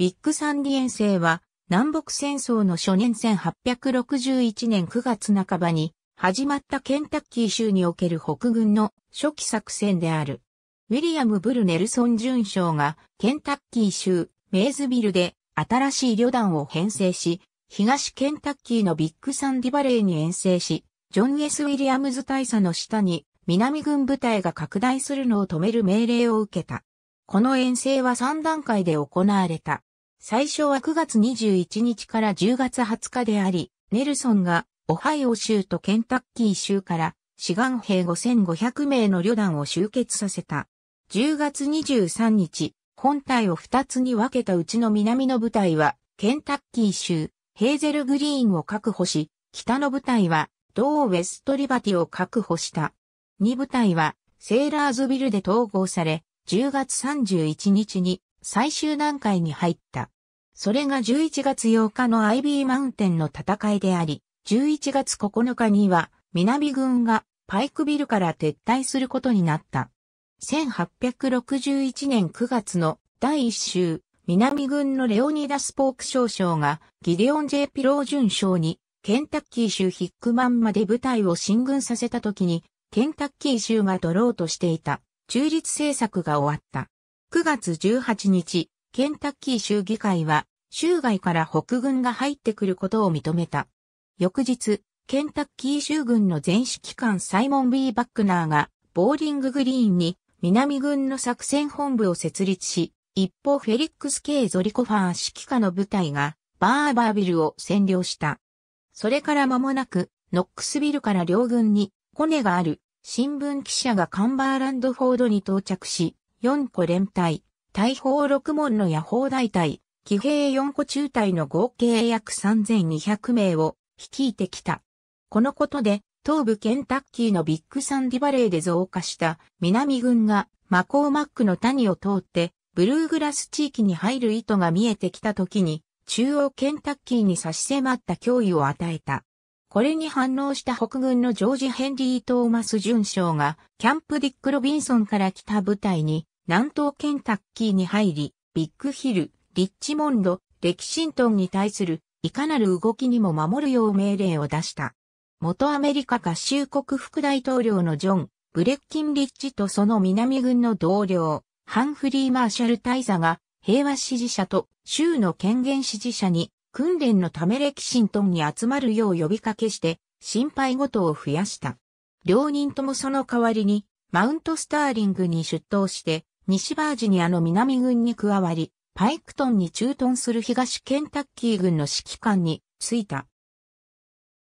ビッグサンディ遠征は、南北戦争の初年1861年9月半ばに、始まったケンタッキー州における北軍の初期作戦である。ウィリアム・ブル・ネルソン准将が、ケンタッキー州、メイズビルで、新しい旅団を編成し、東ケンタッキーのビッグサンディバレーに遠征し、ジョン・ S・ ウィリアムズ大佐の下に南軍部隊が拡大するのを止める命令を受けた。この遠征は3段階で行われた。最初は9月21日から10月20日であり、ネルソンがオハイオ州とケンタッキー州から志願兵5500名の旅団を集結させた。10月23日、本体を2つに分けたうちの南の部隊は、ケンタッキー州、ヘーゼルグリーンを確保し、北の部隊は、同ウェストリバティを確保した。2部隊は、セーラーズビルで統合され、10月31日に最終段階に入った。それが11月8日のアイビーマウンテンの戦いであり、11月9日には南軍がパイクビルから撤退することになった。1861年9月の第1週、南軍のレオニダス・ポーク少将がギデオン・ジェ J・ ピロー准将にケンタッキー州ヒックマンまで部隊を進軍させた時にケンタッキー州が取ろうとしていた中立政策が終わった。9月18日、ケンタッキー州議会は、州外から北軍が入ってくることを認めた。翌日、ケンタッキー州軍の前指揮官サイモン・ B・ バックナーが、ボーリンググリーンに南軍の作戦本部を設立し、一方フェリックス・ K・ ゾリコファー指揮下の部隊が、バーバービルを占領した。それから間もなく、ノックスビルから両軍に、コネがある、新聞記者がカンバーランドフォードに到着し、4個連隊、大砲6門の野砲大隊、騎兵4個中隊の合計約3200名を率いてきた。このことで、東部ケンタッキーのビッグサンディバレーで増加した南軍がマコーマックの谷を通ってブルーグラス地域に入る意図が見えてきた時に中央ケンタッキーに差し迫った脅威を与えた。これに反応した北軍のジョージ・ヘンリー・トーマス巡将がキャンプ・ディック・ロビンソンから来た部隊に南東ケンタッキーに入り、ビッグヒル、リッチモンド、レキシントンに対するいかなる動きにも守るよう命令を出した。元アメリカ合衆国副大統領のジョン・ブレッキンリッチとその南軍の同僚、ハンフリー・マーシャル大佐が平和支持者と州の権限支持者に訓練のためレキシントンに集まるよう呼びかけして心配事を増やした。両人ともその代わりにマウントスターリングに出頭して西バージニアの南軍に加わり、パイクトンに駐屯する東ケンタッキー軍の指揮官に着いた。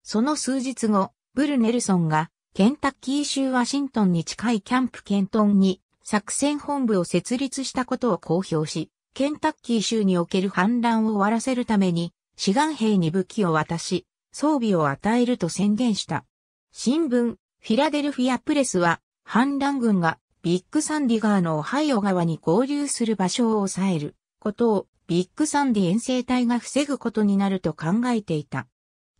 その数日後、ブルネルソンがケンタッキー州ワシントンに近いキャンプケントンに作戦本部を設立したことを公表し、ケンタッキー州における反乱を終わらせるために、志願兵に武器を渡し、装備を与えると宣言した。新聞、フィラデルフィアプレスは、反乱軍がビッグサンディ川のオハイオ川に合流する場所を抑えることをビッグサンディ遠征隊が防ぐことになると考えていた。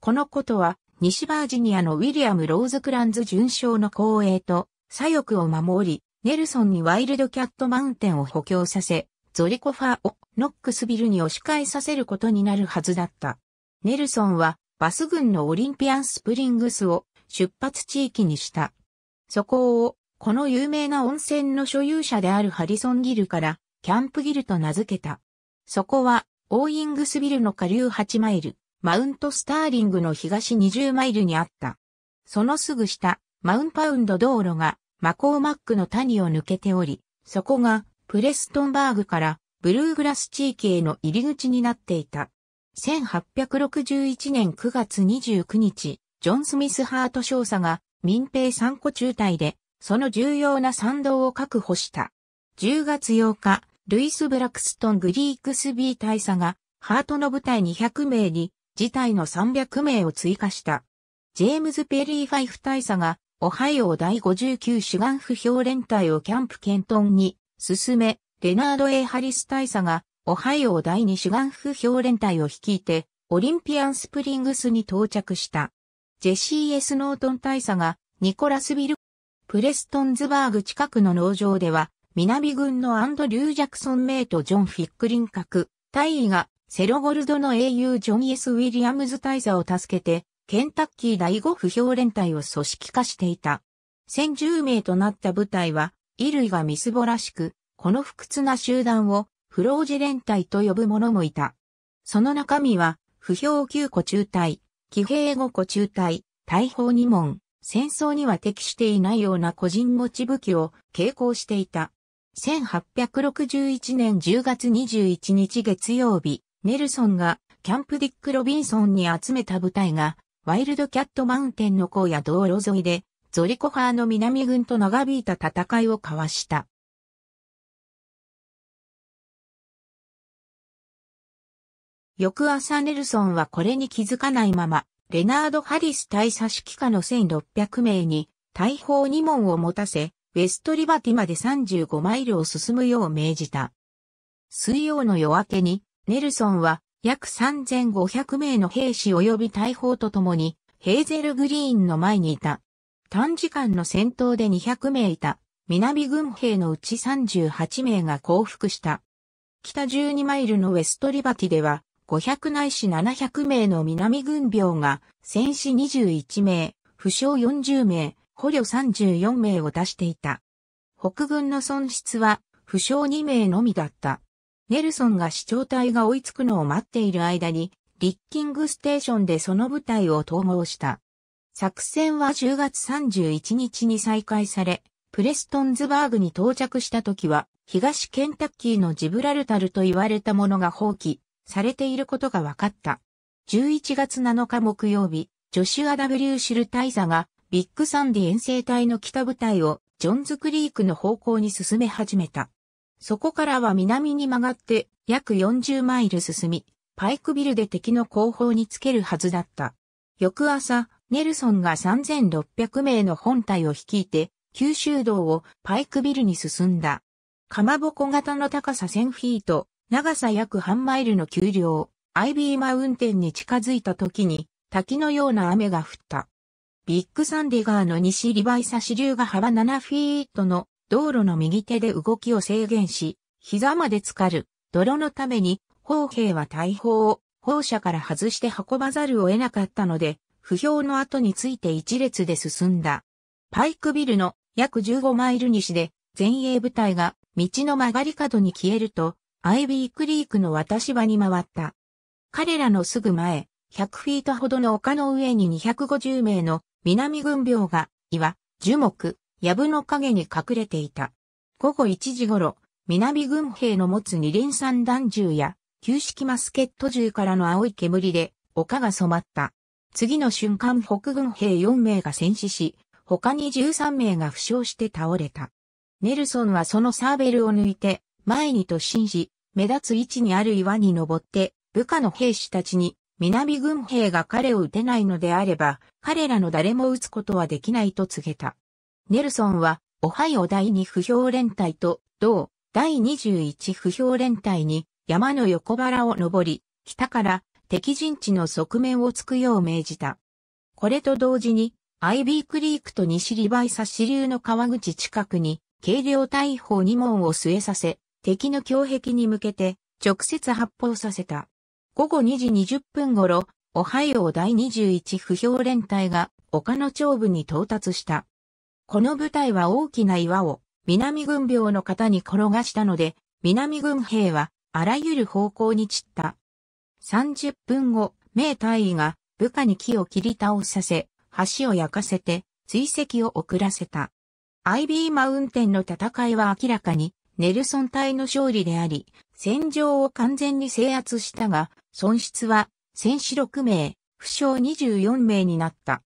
このことは西バージニアのウィリアム・ローズ・クランズ巡将の後衛と左翼を守り、ネルソンにワイルドキャットマウンテンを補強させ、ゾリコファーをノックスビルに押し返させることになるはずだった。ネルソンはバス軍のオリンピアンスプリングスを出発地域にした。そこをこの有名な温泉の所有者であるハリソンギルからキャンプギルと名付けた。そこは、オーイングスビルの下流8マイル、マウントスターリングの東20マイルにあった。そのすぐ下、マウンパウンド道路がマコーマックの谷を抜けており、そこがプレストンバーグからブルーグラス地域への入り口になっていた。1861年9月29日、ジョン・スミス・ハート少佐が民兵参個中隊でその重要な賛同を確保した。10月8日、ルイス・ブラクストン・グリークスビー大佐が、ハートの部隊200名に、事態の300名を追加した。ジェームズ・ペリー・ファイフ大佐が、オハイオ第59主眼不評連隊をキャンプ・ケントンに進め、レナード・エイハリス大佐が、オハイオ第2主眼不評連隊を率いて、オリンピアン・スプリングスに到着した。ジェシー・エス・ノートン大佐が、ニコラス・ビルクレストンズバーグ近くの農場では、南軍のアンドリュー・ジャクソン・メイト・ジョン・フィックリン格、大尉が、セロゴルドの英雄ジョン・イエス・ウィリアムズ大佐を助けて、ケンタッキー第5不評連隊を組織化していた。先住名となった部隊は、衣類がみすぼらしく、この不屈な集団を、フロー寺連隊と呼ぶ者もいた。その中身は、不評9個中隊、騎兵5個中隊、大砲2門、戦争には適していないような個人持ち武器を傾向していた。1861年10月21日月曜日、ネルソンがキャンプ・ディック・ロビンソンに集めた部隊が、ワイルドキャット・マウンテンの荒野道路沿いで、ゾリコファーの南軍と長引いた戦いを交わした。翌朝ネルソンはこれに気づかないまま、レナード・ハリス大佐指揮下の1600名に大砲2門を持たせ、ウェストリバティまで35マイルを進むよう命じた。水曜の夜明けに、ネルソンは約3500名の兵士及び大砲と共に、ヘーゼルグリーンの前にいた。短時間の戦闘で200名いた。南軍兵のうち38名が降伏した。北12マイルのウェストリバティでは、500内い700名の南軍病が戦死21名、負傷40名、捕虜34名を出していた。北軍の損失は負傷2名のみだった。ネルソンが市長隊が追いつくのを待っている間に、リッキングステーションでその部隊を統合した。作戦は10月31日に再開され、プレストンズバーグに到着した時は、東ケンタッキーのジブラルタルと言われたものが放棄、されていることが分かった。11月7日木曜日、ジョシュア・ W・ シル大佐がビッグサンディ遠征隊の北部隊をジョンズクリークの方向に進め始めた。そこからは南に曲がって約40マイル進み、パイクビルで敵の後方につけるはずだった。翌朝、ネルソンが3600名の本隊を率いて、九州道をパイクビルに進んだ。かまぼこ型の高さ1000フィート、長さ約半マイルの丘陵、アイビーマウンテンに近づいた時に、滝のような雨が降った。ビッグサンディガーの西リバイサ支流が幅7フィートの道路の右手で動きを制限し、膝まで浸かる泥のために、砲兵は大砲を砲車から外して運ばざるを得なかったので、不評の後について一列で進んだ。パイクビルの約15マイル西で前衛部隊が道の曲がり角に消えるとアイビークリークの渡し場に回った。彼らのすぐ前、100フィートほどの丘の上に250名の南軍病が、岩、樹木、藪の陰に隠れていた。午後1時頃、南軍兵の持つ二連三弾銃や、旧式マスケット銃からの青い煙で、丘が染まった。次の瞬間北軍兵4名が戦死し、他に13名が負傷して倒れた。ネルソンはそのサーベルを抜いて、前に突進し、目立つ位置にある岩に登って、部下の兵士たちに、南軍兵が彼を撃てないのであれば、彼らの誰も撃つことはできないと告げた。ネルソンは、オハイオ第2不評連隊と、同、第21不評連隊に、山の横腹を登り、北から敵陣地の側面を突くよう命じた。これと同時に、アイビークリークと西リバイサ支流の川口近くに、軽量大砲2門を据えさせ、敵の強壁に向けて直接発砲させた。午後2時20分頃、オハイオ第21不評連隊が丘の頂部に到達した。この部隊は大きな岩を南軍病の方に転がしたので、南軍兵はあらゆる方向に散った。30分後、名隊員が部下に木を切り倒させ、橋を焼かせて追跡を遅らせた。アイビーマウンテンの戦いは明らかにネルソン隊の勝利であり、戦場を完全に制圧したが、損失は戦死6名、負傷24名になった。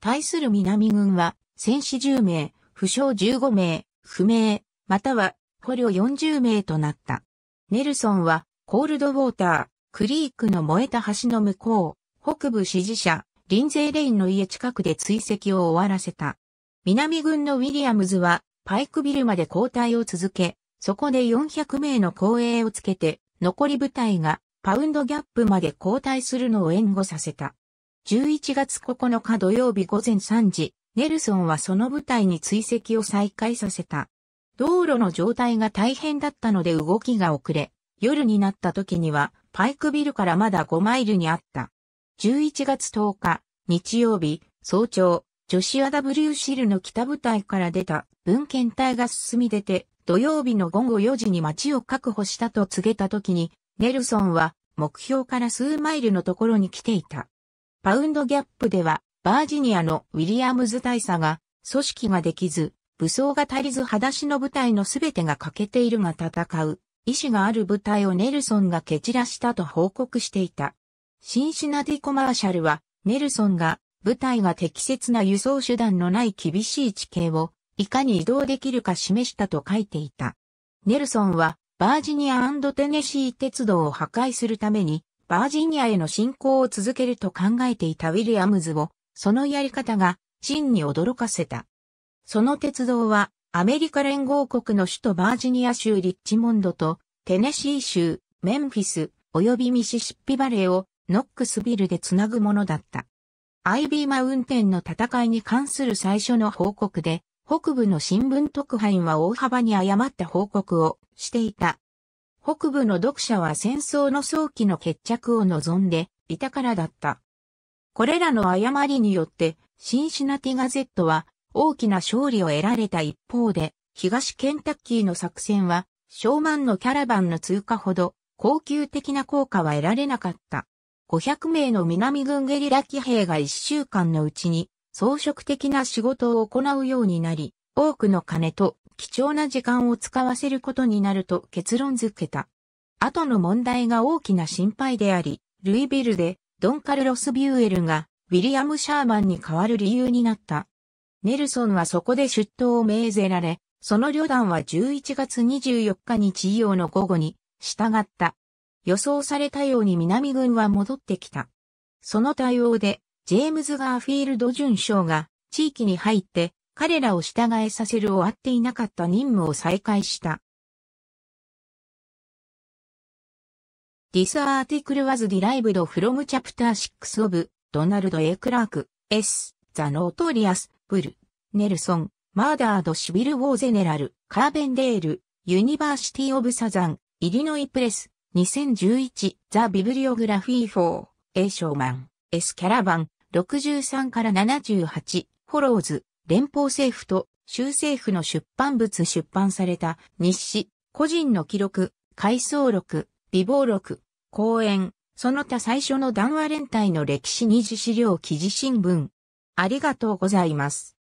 対する南軍は、戦死10名、負傷15名、不明、または捕虜40名となった。ネルソンは、コールドウォーター、クリークの燃えた橋の向こう、北部支持者、リンゼイレインの家近くで追跡を終わらせた。南軍のウィリアムズは、パイクビルまで後退を続け、そこで400名の後衛をつけて、残り部隊がパウンドギャップまで交代するのを援護させた。11月9日土曜日午前3時、ネルソンはその部隊に追跡を再開させた。道路の状態が大変だったので動きが遅れ、夜になった時にはパイクビルからまだ5マイルにあった。11月10日、日曜日、早朝、ジョシア・ W・ シルの北部隊から出た文献隊が進み出て、土曜日の午後4時に街を確保したと告げた時に、ネルソンは目標から数マイルのところに来ていた。パウンドギャップでは、バージニアのウィリアムズ大佐が、組織ができず、武装が足りず裸足の部隊の全てが欠けているが戦う、意志がある部隊をネルソンが蹴散らしたと報告していた。シンシナディコマーシャルは、ネルソンが、部隊が適切な輸送手段のない厳しい地形をいかに移動できるか示したと書いていた。ネルソンはバージニアテネシー鉄道を破壊するためにバージニアへの侵攻を続けると考えていたウィリアムズをそのやり方が真に驚かせた。その鉄道はアメリカ連合国の首都バージニア州リッチモンドとテネシー州メンフィス及びミシシッピバレーをノックスビルでつなぐものだった。アイビーマウンテンの戦いに関する最初の報告で北部の新聞特派員は大幅に誤った報告をしていた。北部の読者は戦争の早期の決着を望んでいたからだった。これらの誤りによって、シンシナティガゼットは大きな勝利を得られた一方で、東ケンタッキーの作戦は、ショーマンのキャラバンの通過ほど、高級的な効果は得られなかった。500名の南軍ゲリラ騎兵が1週間のうちに、装飾的な仕事を行うようになり、多くの金と貴重な時間を使わせることになると結論づけた。後の問題が大きな心配であり、ルイビルでドンカルロス・ビューエルがウィリアム・シャーマンに代わる理由になった。ネルソンはそこで出頭を命ぜられ、その旅団は11月24日日曜の午後に従った。予想されたように南軍は戻ってきた。その対応でジェームズ・ガーフィールド准将が地域に入って彼らを従えさせる終わっていなかった任務を再開した。This article was derived from Chapter 6 of Donald A. Clark, S. The Notorious, Bull, Nelson, Murdered Civil War General, Carbendale, University of Southern, Illinois Press, 2011 The Bibliography for A. Showman, S. Caravan, 63から78、フォローズ、連邦政府と州政府の出版物出版された日誌、個人の記録、回想録、備忘録、講演、その他最初の談話連帯の歴史二次資料記事新聞。ありがとうございます。